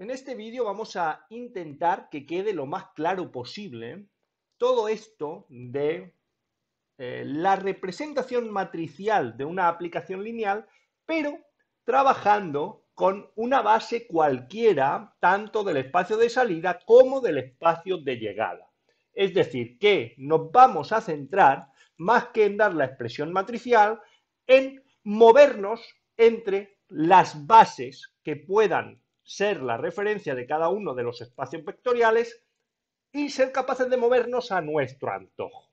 En este vídeo vamos a intentar que quede lo más claro posible todo esto de eh, la representación matricial de una aplicación lineal, pero trabajando con una base cualquiera, tanto del espacio de salida como del espacio de llegada. Es decir, que nos vamos a centrar, más que en dar la expresión matricial, en movernos entre las bases que puedan ser la referencia de cada uno de los espacios vectoriales y ser capaces de movernos a nuestro antojo.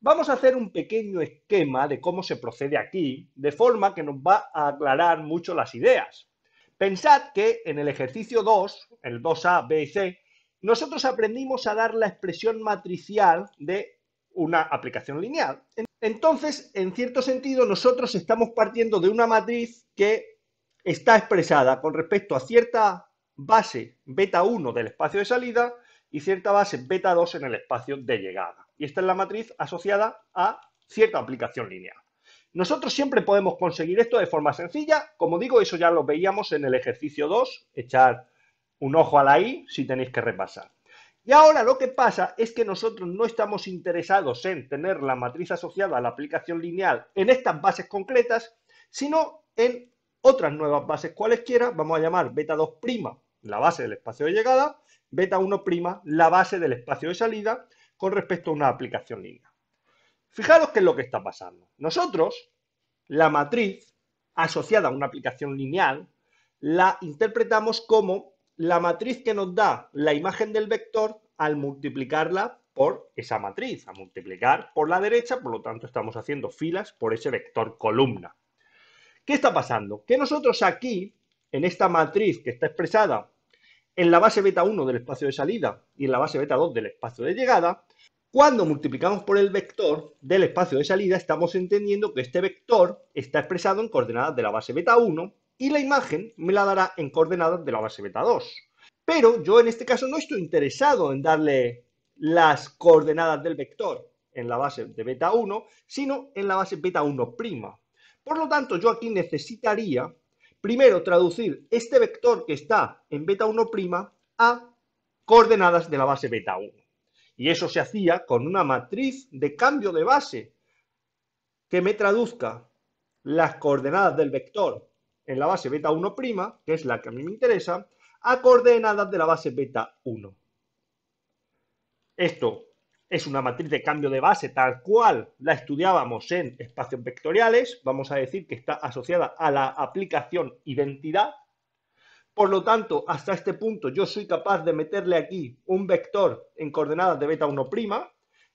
Vamos a hacer un pequeño esquema de cómo se procede aquí, de forma que nos va a aclarar mucho las ideas. Pensad que en el ejercicio 2, el 2A, B y C, nosotros aprendimos a dar la expresión matricial de una aplicación lineal. Entonces, en cierto sentido, nosotros estamos partiendo de una matriz que está expresada con respecto a cierta base beta 1 del espacio de salida y cierta base beta 2 en el espacio de llegada. Y esta es la matriz asociada a cierta aplicación lineal. Nosotros siempre podemos conseguir esto de forma sencilla. Como digo, eso ya lo veíamos en el ejercicio 2. Echar un ojo a la I si tenéis que repasar. Y ahora lo que pasa es que nosotros no estamos interesados en tener la matriz asociada a la aplicación lineal en estas bases concretas, sino en otras nuevas bases cualesquiera, vamos a llamar beta 2', la base del espacio de llegada, beta 1', la base del espacio de salida, con respecto a una aplicación lineal. Fijaros qué es lo que está pasando. Nosotros, la matriz asociada a una aplicación lineal, la interpretamos como la matriz que nos da la imagen del vector al multiplicarla por esa matriz, a multiplicar por la derecha, por lo tanto estamos haciendo filas por ese vector columna. ¿Qué está pasando? Que nosotros aquí, en esta matriz que está expresada en la base beta 1 del espacio de salida y en la base beta 2 del espacio de llegada, cuando multiplicamos por el vector del espacio de salida, estamos entendiendo que este vector está expresado en coordenadas de la base beta 1 y la imagen me la dará en coordenadas de la base beta 2. Pero yo en este caso no estoy interesado en darle las coordenadas del vector en la base de beta 1, sino en la base beta 1'. Por lo tanto, yo aquí necesitaría primero traducir este vector que está en beta 1' a coordenadas de la base beta 1. Y eso se hacía con una matriz de cambio de base que me traduzca las coordenadas del vector en la base beta 1', que es la que a mí me interesa, a coordenadas de la base beta 1. Esto es una matriz de cambio de base tal cual la estudiábamos en espacios vectoriales, vamos a decir que está asociada a la aplicación identidad. Por lo tanto, hasta este punto yo soy capaz de meterle aquí un vector en coordenadas de beta 1',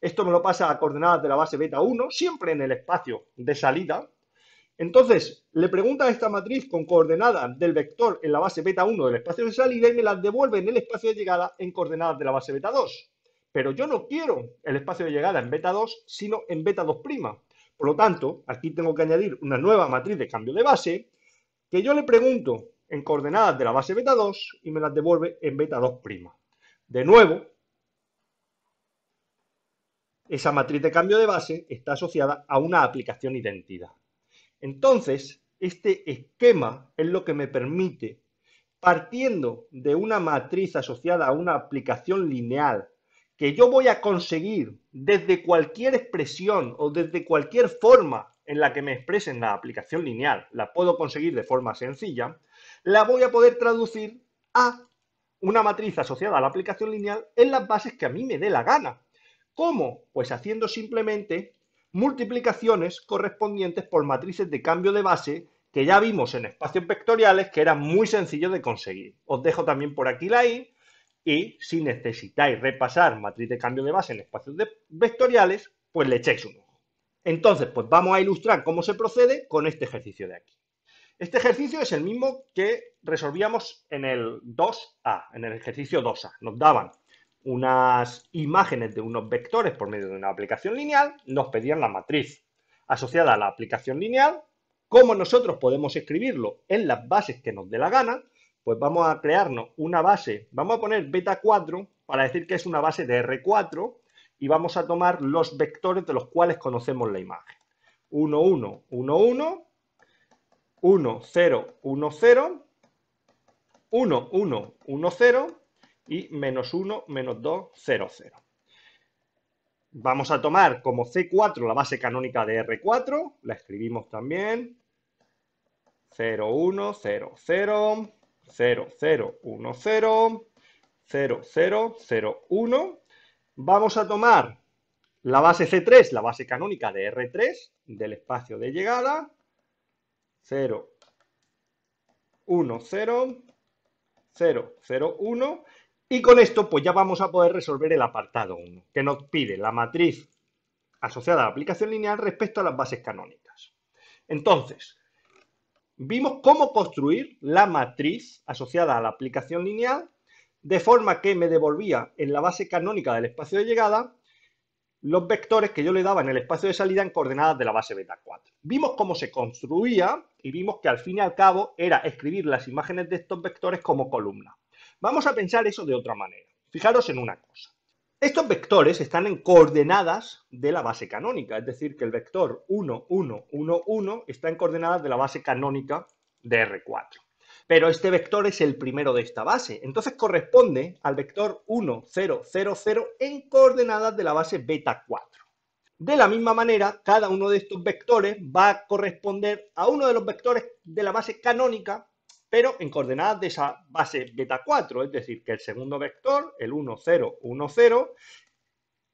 esto me lo pasa a coordenadas de la base beta 1, siempre en el espacio de salida. Entonces, le pregunta a esta matriz con coordenadas del vector en la base beta 1 del espacio de salida y me las devuelve en el espacio de llegada en coordenadas de la base beta 2 pero yo no quiero el espacio de llegada en beta 2, sino en beta 2'. Por lo tanto, aquí tengo que añadir una nueva matriz de cambio de base que yo le pregunto en coordenadas de la base beta 2 y me las devuelve en beta 2'. De nuevo, esa matriz de cambio de base está asociada a una aplicación identidad. Entonces, este esquema es lo que me permite, partiendo de una matriz asociada a una aplicación lineal que yo voy a conseguir desde cualquier expresión o desde cualquier forma en la que me expresen la aplicación lineal, la puedo conseguir de forma sencilla, la voy a poder traducir a una matriz asociada a la aplicación lineal en las bases que a mí me dé la gana. ¿Cómo? Pues haciendo simplemente multiplicaciones correspondientes por matrices de cambio de base que ya vimos en espacios vectoriales que eran muy sencillos de conseguir. Os dejo también por aquí la i y si necesitáis repasar matriz de cambio de base en espacios de vectoriales, pues le echéis un ojo. Entonces, pues vamos a ilustrar cómo se procede con este ejercicio de aquí. Este ejercicio es el mismo que resolvíamos en el 2A, en el ejercicio 2A. Nos daban unas imágenes de unos vectores por medio de una aplicación lineal, nos pedían la matriz asociada a la aplicación lineal, cómo nosotros podemos escribirlo en las bases que nos dé la gana, pues vamos a crearnos una base, vamos a poner beta 4 para decir que es una base de R4 y vamos a tomar los vectores de los cuales conocemos la imagen. 1, 1, 1, 1, 1, 0, 1, 0, 1, 1, 1, 0 y menos 1, menos 2, 0, 0. Vamos a tomar como C4 la base canónica de R4, la escribimos también, 0, 1, 0, 0, 0, 0, 1, 0, 0, 0, 0, 1. Vamos a tomar la base C3, la base canónica de R3 del espacio de llegada. 0, 1, 0, 0, 0, 1. Y con esto pues ya vamos a poder resolver el apartado 1, que nos pide la matriz asociada a la aplicación lineal respecto a las bases canónicas. Entonces, vimos cómo construir la matriz asociada a la aplicación lineal, de forma que me devolvía en la base canónica del espacio de llegada los vectores que yo le daba en el espacio de salida en coordenadas de la base beta 4. Vimos cómo se construía y vimos que al fin y al cabo era escribir las imágenes de estos vectores como columnas. Vamos a pensar eso de otra manera. Fijaros en una cosa. Estos vectores están en coordenadas de la base canónica, es decir, que el vector 1, 1, 1, 1 está en coordenadas de la base canónica de R4. Pero este vector es el primero de esta base, entonces corresponde al vector 1, 0, 0, 0 en coordenadas de la base beta 4. De la misma manera, cada uno de estos vectores va a corresponder a uno de los vectores de la base canónica pero en coordenadas de esa base beta 4, es decir, que el segundo vector, el 1, 0, 1, 0,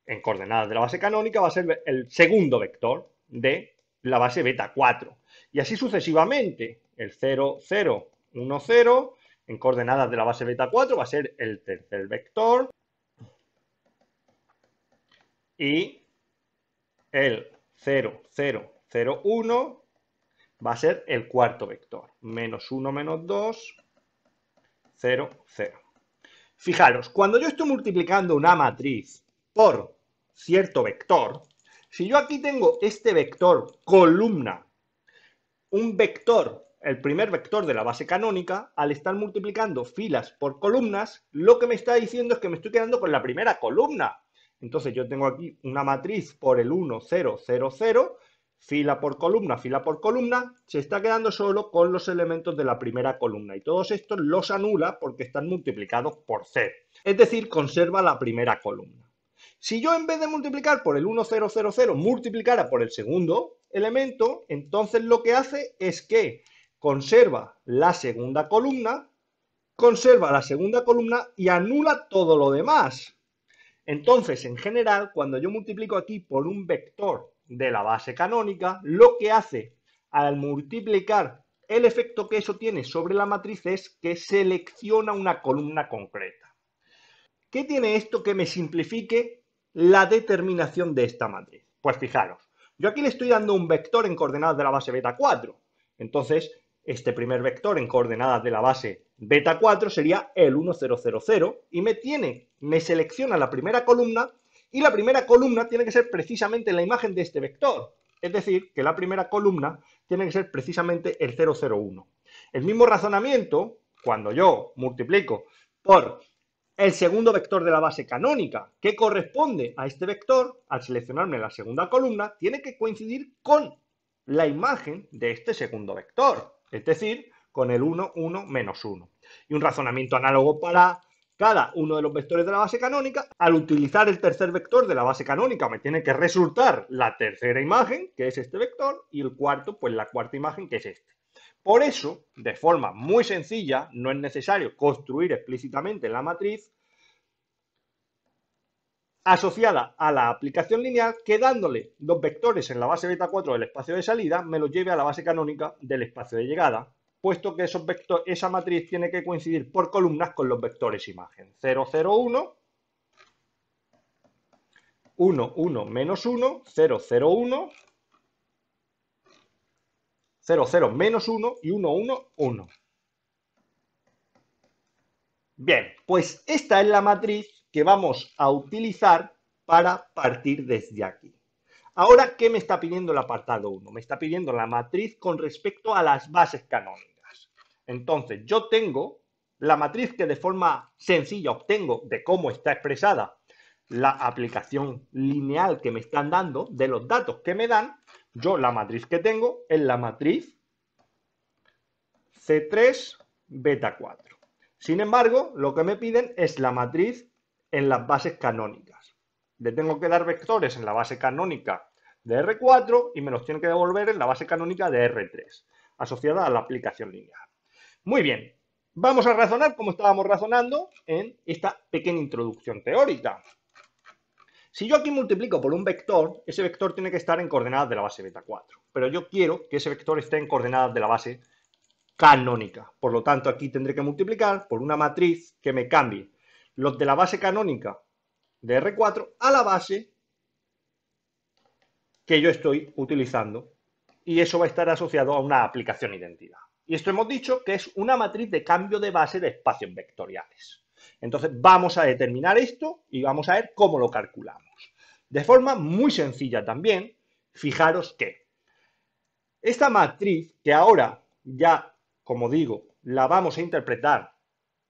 en coordenadas de la base canónica va a ser el segundo vector de la base beta 4. Y así sucesivamente, el 0, 0, 1, 0, en coordenadas de la base beta 4 va a ser el tercer vector y el 0, 0, 0, 1 va a ser el cuarto vector. Menos 1, menos 2, 0, 0. Fijaros, cuando yo estoy multiplicando una matriz por cierto vector, si yo aquí tengo este vector columna, un vector, el primer vector de la base canónica, al estar multiplicando filas por columnas, lo que me está diciendo es que me estoy quedando con la primera columna. Entonces yo tengo aquí una matriz por el 1, 0, 0, 0, fila por columna, fila por columna, se está quedando solo con los elementos de la primera columna y todos estos los anula porque están multiplicados por c Es decir, conserva la primera columna. Si yo en vez de multiplicar por el 1, 0, 0, 0, multiplicara por el segundo elemento, entonces lo que hace es que conserva la segunda columna, conserva la segunda columna y anula todo lo demás. Entonces, en general, cuando yo multiplico aquí por un vector de la base canónica, lo que hace al multiplicar el efecto que eso tiene sobre la matriz es que selecciona una columna concreta. ¿Qué tiene esto que me simplifique la determinación de esta matriz? Pues fijaros, yo aquí le estoy dando un vector en coordenadas de la base beta 4. Entonces, este primer vector en coordenadas de la base beta 4 sería el 1, y me tiene, me selecciona la primera columna y la primera columna tiene que ser precisamente la imagen de este vector. Es decir, que la primera columna tiene que ser precisamente el 001. El mismo razonamiento, cuando yo multiplico por el segundo vector de la base canónica, que corresponde a este vector, al seleccionarme la segunda columna, tiene que coincidir con la imagen de este segundo vector, es decir, con el 1, 1, menos 1. Y un razonamiento análogo para cada uno de los vectores de la base canónica, al utilizar el tercer vector de la base canónica me tiene que resultar la tercera imagen, que es este vector, y el cuarto, pues la cuarta imagen, que es este. Por eso, de forma muy sencilla, no es necesario construir explícitamente la matriz asociada a la aplicación lineal que dándole dos vectores en la base beta 4 del espacio de salida me los lleve a la base canónica del espacio de llegada puesto que esos vectores, esa matriz tiene que coincidir por columnas con los vectores imagen. 0, 0, 1, 1, 1, menos 1, 0, 0, 1, 0, 0, menos 1 y 1, 1, 1. Bien, pues esta es la matriz que vamos a utilizar para partir desde aquí. Ahora, ¿qué me está pidiendo el apartado 1? Me está pidiendo la matriz con respecto a las bases canónicas. Entonces, yo tengo la matriz que de forma sencilla obtengo de cómo está expresada la aplicación lineal que me están dando, de los datos que me dan, yo la matriz que tengo es la matriz C3 beta 4. Sin embargo, lo que me piden es la matriz en las bases canónicas. Le tengo que dar vectores en la base canónica de R4 y me los tiene que devolver en la base canónica de R3, asociada a la aplicación lineal. Muy bien, vamos a razonar como estábamos razonando en esta pequeña introducción teórica. Si yo aquí multiplico por un vector, ese vector tiene que estar en coordenadas de la base beta 4. Pero yo quiero que ese vector esté en coordenadas de la base canónica. Por lo tanto, aquí tendré que multiplicar por una matriz que me cambie los de la base canónica de R4 a la base que yo estoy utilizando y eso va a estar asociado a una aplicación identidad. Y esto hemos dicho que es una matriz de cambio de base de espacios vectoriales. Entonces vamos a determinar esto y vamos a ver cómo lo calculamos. De forma muy sencilla también, fijaros que esta matriz que ahora ya, como digo, la vamos a interpretar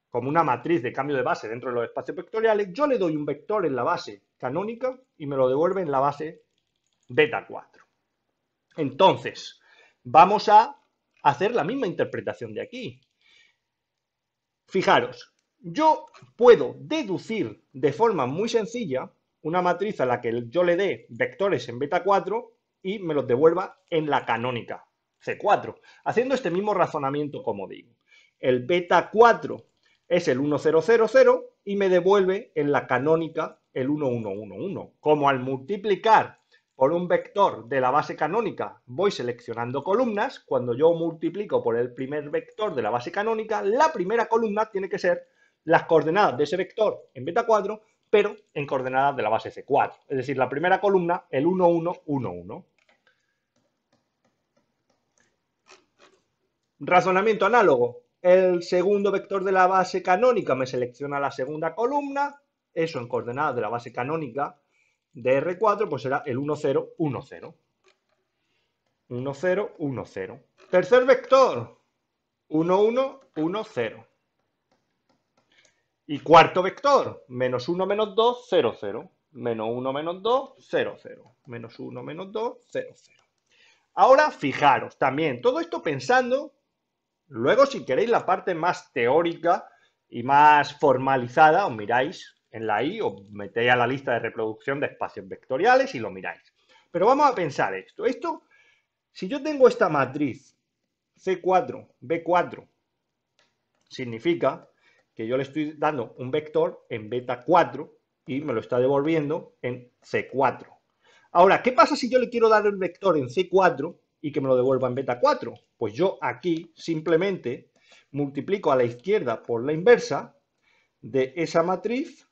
como una matriz de cambio de base dentro de los espacios vectoriales, yo le doy un vector en la base canónica y me lo devuelve en la base beta 4. Entonces, vamos a hacer la misma interpretación de aquí. Fijaros, yo puedo deducir de forma muy sencilla una matriz a la que yo le dé vectores en beta 4 y me los devuelva en la canónica C4, haciendo este mismo razonamiento como digo. El beta 4 es el 1000 y me devuelve en la canónica el 1, Como al multiplicar por un vector de la base canónica voy seleccionando columnas, cuando yo multiplico por el primer vector de la base canónica, la primera columna tiene que ser las coordenadas de ese vector en beta 4, pero en coordenadas de la base C4. Es decir, la primera columna, el 1, 1, 1, 1. Razonamiento análogo. El segundo vector de la base canónica me selecciona la segunda columna, eso en coordenadas de la base canónica, de R4, pues será el 1, 0, 1, 0. 1, 0, 1, 0. Tercer vector, 1, 1, 1, 0. Y cuarto vector, menos 1, menos 2, 0, 0. Menos 1, menos 2, 0, 0. Menos 1, menos 2, 0, 0. Ahora fijaros también, todo esto pensando, luego si queréis la parte más teórica y más formalizada, os miráis en la I, os metéis a la lista de reproducción de espacios vectoriales y lo miráis. Pero vamos a pensar esto. Esto, si yo tengo esta matriz C4, B4, significa que yo le estoy dando un vector en beta 4 y me lo está devolviendo en C4. Ahora, ¿qué pasa si yo le quiero dar el vector en C4 y que me lo devuelva en beta 4? Pues yo aquí simplemente multiplico a la izquierda por la inversa de esa matriz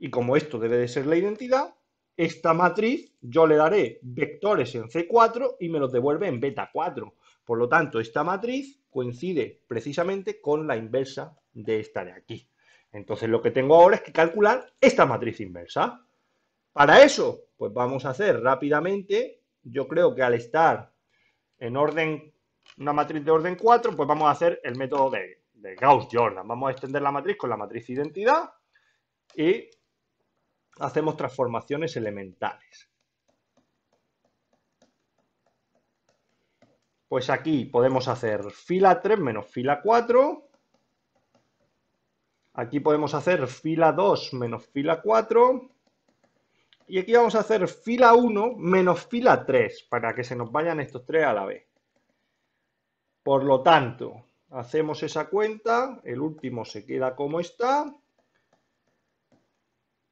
Y como esto debe de ser la identidad, esta matriz yo le daré vectores en C4 y me los devuelve en beta 4. Por lo tanto, esta matriz coincide precisamente con la inversa de esta de aquí. Entonces lo que tengo ahora es que calcular esta matriz inversa. Para eso, pues vamos a hacer rápidamente, yo creo que al estar en orden, una matriz de orden 4, pues vamos a hacer el método de, de Gauss-Jordan. Vamos a extender la matriz con la matriz identidad y hacemos transformaciones elementales. Pues aquí podemos hacer fila 3 menos fila 4. Aquí podemos hacer fila 2 menos fila 4. Y aquí vamos a hacer fila 1 menos fila 3 para que se nos vayan estos tres a la vez. Por lo tanto, hacemos esa cuenta, el último se queda como está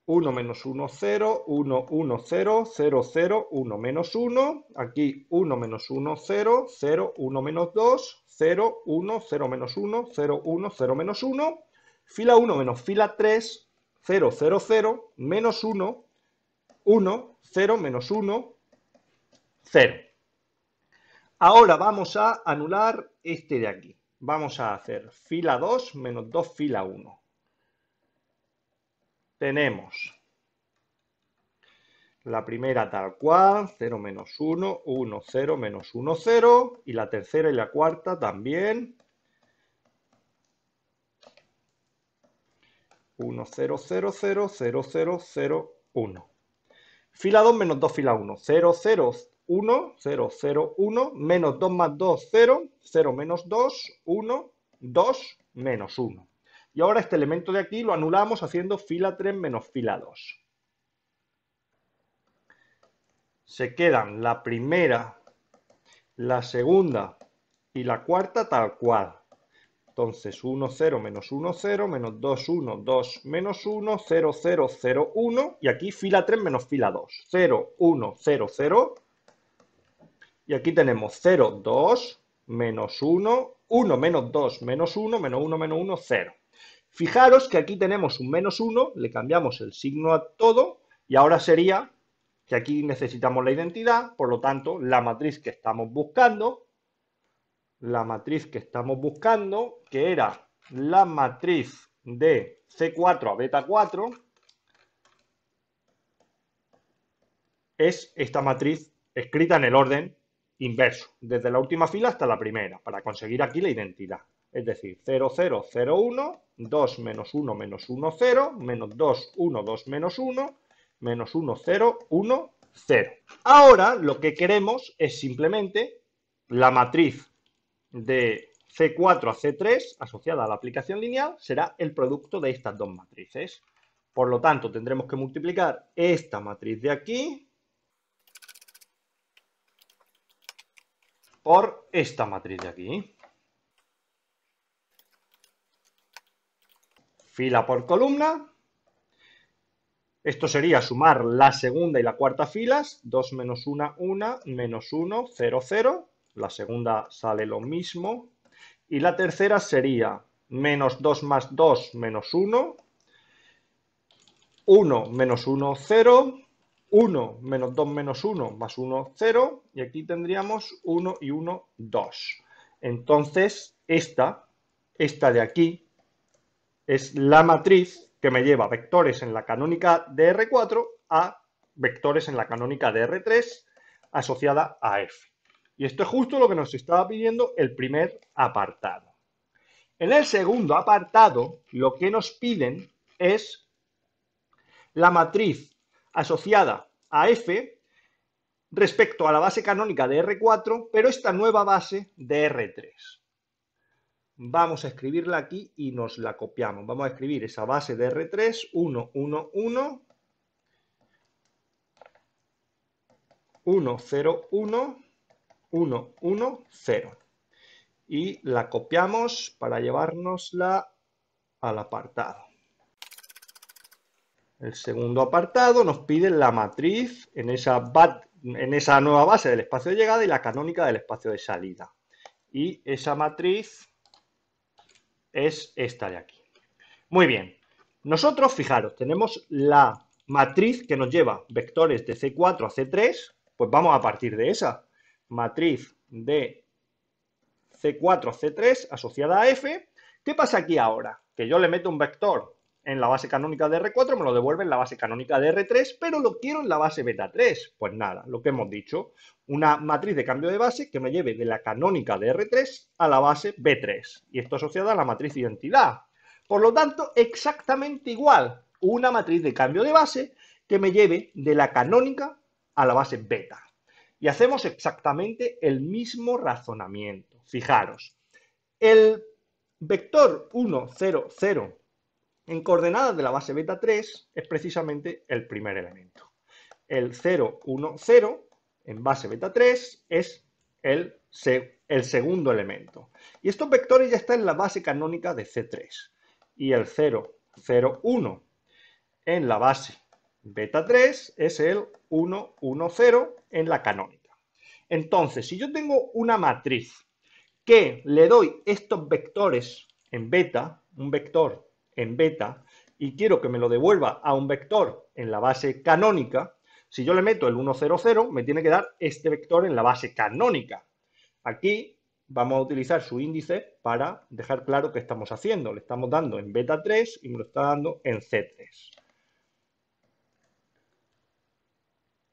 1 menos 1, 0, 1, 1, 0, 0, 0, 1 menos 1. Aquí 1 menos 1, 0, 0, 1 menos 2, 0, 1, 0 menos 1, 0, 1, 0 menos 1. Fila 1 menos fila 3, 0, 0, 0, menos 1, 1, 0 menos 1, 0. Ahora vamos a anular este de aquí. Vamos a hacer fila 2 menos 2 fila 1 tenemos la primera tal cual, 0 menos 1, 1, 0 menos 1, 0. Y la tercera y la cuarta también. 1, 0, 0, 0, 0, 0, 0, 1. Fila 2 menos 2, fila 1. 0, 0, 1, 0, 0, 1. Menos 2 más 2, 0. 0 menos 2, 1, 2 menos 1. Y ahora este elemento de aquí lo anulamos haciendo fila 3 menos fila 2. Se quedan la primera, la segunda y la cuarta tal cual. Entonces 1, 0, menos 1, 0, menos 2, 1, 2, menos 1, 0, 0, 0, 1. Y aquí fila 3 menos fila 2. 0, 1, 0, 0. Y aquí tenemos 0, 2, menos 1, 1, menos 2, menos 1, menos 1, menos 1, 0. Fijaros que aquí tenemos un menos 1, le cambiamos el signo a todo y ahora sería que aquí necesitamos la identidad, por lo tanto, la matriz que estamos buscando, la matriz que estamos buscando, que era la matriz de C4 a beta 4, es esta matriz escrita en el orden inverso, desde la última fila hasta la primera, para conseguir aquí la identidad. Es decir, 0, 0, 0, 1, 2 menos 1 menos 1, 0, menos 2, 1, 2 menos 1, menos 1, 0, 1, 0. Ahora lo que queremos es simplemente la matriz de C4 a C3 asociada a la aplicación lineal será el producto de estas dos matrices. Por lo tanto, tendremos que multiplicar esta matriz de aquí por esta matriz de aquí. fila por columna. Esto sería sumar la segunda y la cuarta filas, 2 menos 1, 1, menos 1, 0, 0. La segunda sale lo mismo. Y la tercera sería menos 2 más 2, menos 1, 1 menos 1, 0, 1 menos 2 menos 1 más 1, 0, y aquí tendríamos 1 y 1, 2. Entonces, esta, esta de aquí, es la matriz que me lleva vectores en la canónica de R4 a vectores en la canónica de R3 asociada a F. Y esto es justo lo que nos estaba pidiendo el primer apartado. En el segundo apartado, lo que nos piden es la matriz asociada a F respecto a la base canónica de R4, pero esta nueva base de R3 vamos a escribirla aquí y nos la copiamos. Vamos a escribir esa base de R3, 1, 1, 1, 1, 0, 1, 1, 1, 0. Y la copiamos para llevárnosla al apartado. El segundo apartado nos pide la matriz en esa, en esa nueva base del espacio de llegada y la canónica del espacio de salida. Y esa matriz es esta de aquí. Muy bien, nosotros, fijaros, tenemos la matriz que nos lleva vectores de C4 a C3, pues vamos a partir de esa. Matriz de C4 a C3 asociada a F. ¿Qué pasa aquí ahora? Que yo le meto un vector en la base canónica de R4, me lo devuelve en la base canónica de R3, pero lo quiero en la base beta 3. Pues nada, lo que hemos dicho, una matriz de cambio de base que me lleve de la canónica de R3 a la base B3. Y esto asociado a la matriz identidad. Por lo tanto, exactamente igual, una matriz de cambio de base que me lleve de la canónica a la base beta. Y hacemos exactamente el mismo razonamiento. Fijaros, el vector 1, 0, 0 en coordenadas de la base beta 3 es precisamente el primer elemento. El 0, 1, 0 en base beta 3 es el, el segundo elemento. Y estos vectores ya están en la base canónica de C3. Y el 0, 0, 1 en la base beta 3 es el 1, 1, 0 en la canónica. Entonces, si yo tengo una matriz que le doy estos vectores en beta, un vector en beta y quiero que me lo devuelva a un vector en la base canónica, si yo le meto el 1, 0, 0, me tiene que dar este vector en la base canónica. Aquí vamos a utilizar su índice para dejar claro qué estamos haciendo. Le estamos dando en beta 3 y me lo está dando en C3.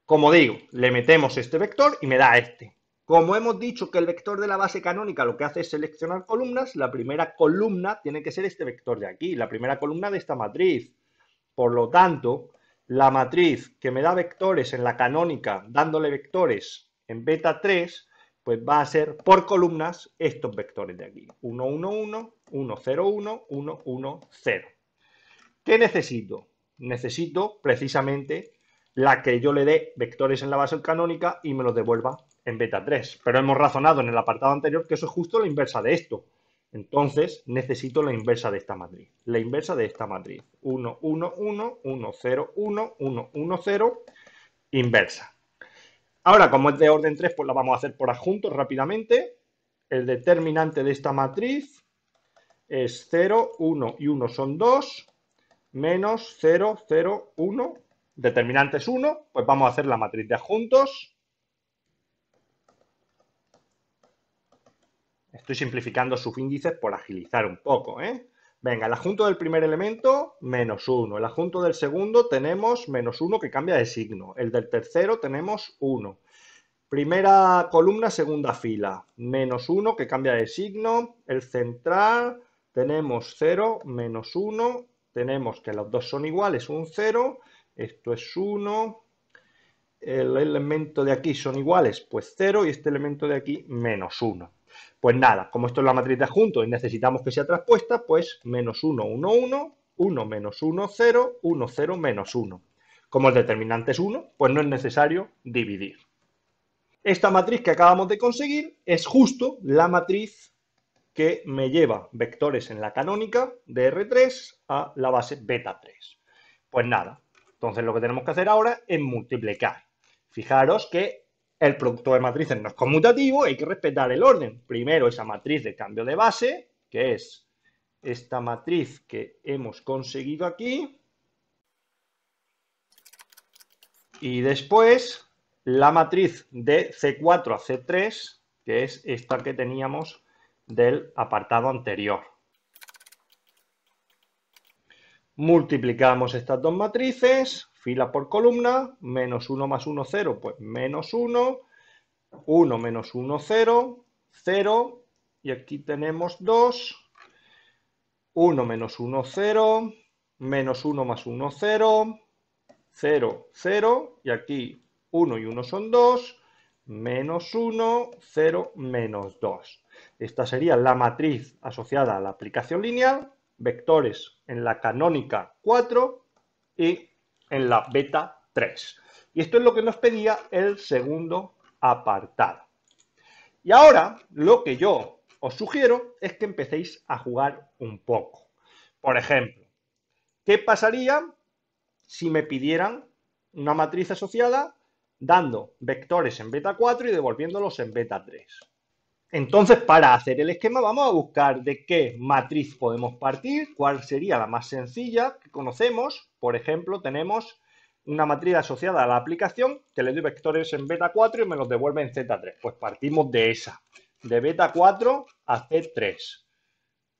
Como digo, le metemos este vector y me da este. Como hemos dicho que el vector de la base canónica lo que hace es seleccionar columnas, la primera columna tiene que ser este vector de aquí, la primera columna de esta matriz. Por lo tanto, la matriz que me da vectores en la canónica, dándole vectores en beta 3, pues va a ser por columnas estos vectores de aquí. 1, 1, 1, 1, 0, 1, 1, 1, 0. ¿Qué necesito? Necesito precisamente la que yo le dé vectores en la base canónica y me los devuelva en beta 3, pero hemos razonado en el apartado anterior que eso es justo la inversa de esto. Entonces necesito la inversa de esta matriz. La inversa de esta matriz. 1, 1, 1, 1, 0, 1, 1, 1, 0, inversa. Ahora, como es de orden 3, pues la vamos a hacer por adjuntos rápidamente. El determinante de esta matriz es 0, 1 y 1 son 2, menos 0, 0, 1. Determinante es 1, pues vamos a hacer la matriz de adjuntos. Estoy simplificando índices por agilizar un poco, ¿eh? Venga, el adjunto del primer elemento, menos 1. El adjunto del segundo tenemos menos 1 que cambia de signo. El del tercero tenemos 1. Primera columna, segunda fila, menos 1 que cambia de signo. El central tenemos 0, menos 1. Tenemos que los dos son iguales, un 0. Esto es 1. El elemento de aquí son iguales, pues 0. Y este elemento de aquí, menos 1. Pues nada, como esto es la matriz de adjunto y necesitamos que sea traspuesta, pues menos 1, 1, 1, 1 menos 1, 0, 1, 0 menos 1. Como el determinante es 1, pues no es necesario dividir. Esta matriz que acabamos de conseguir es justo la matriz que me lleva vectores en la canónica de R3 a la base beta 3. Pues nada, entonces lo que tenemos que hacer ahora es multiplicar. Fijaros que el producto de matrices no es conmutativo, hay que respetar el orden. Primero esa matriz de cambio de base, que es esta matriz que hemos conseguido aquí. Y después la matriz de C4 a C3, que es esta que teníamos del apartado anterior. Multiplicamos estas dos matrices, fila por columna, menos 1 más 1, 0, pues menos 1, 1 menos 1, 0, 0, y aquí tenemos 2, 1 menos 1, 0, menos 1 más 1, 0, 0, 0, y aquí 1 y 1 son 2, menos 1, 0, menos 2. Esta sería la matriz asociada a la aplicación lineal vectores en la canónica 4 y en la beta 3. Y esto es lo que nos pedía el segundo apartado. Y ahora lo que yo os sugiero es que empecéis a jugar un poco. Por ejemplo, ¿qué pasaría si me pidieran una matriz asociada dando vectores en beta 4 y devolviéndolos en beta 3? Entonces, para hacer el esquema, vamos a buscar de qué matriz podemos partir, cuál sería la más sencilla que conocemos. Por ejemplo, tenemos una matriz asociada a la aplicación que le doy vectores en beta 4 y me los devuelve en Z3. Pues partimos de esa, de beta 4 a C3.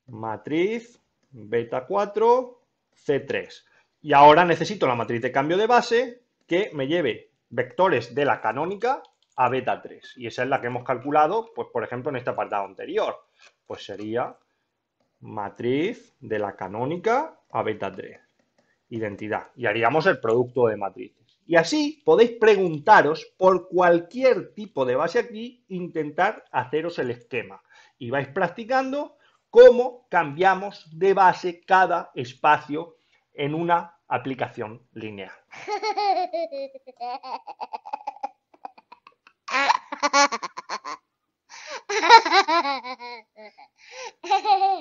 Matriz beta 4, C3. Y ahora necesito la matriz de cambio de base que me lleve vectores de la canónica a beta 3. Y esa es la que hemos calculado, pues por ejemplo, en este apartado anterior. Pues sería matriz de la canónica a beta 3. Identidad. Y haríamos el producto de matrices. Y así podéis preguntaros por cualquier tipo de base aquí, intentar haceros el esquema. Y vais practicando cómo cambiamos de base cada espacio en una aplicación lineal. Ha ha ha ha ha!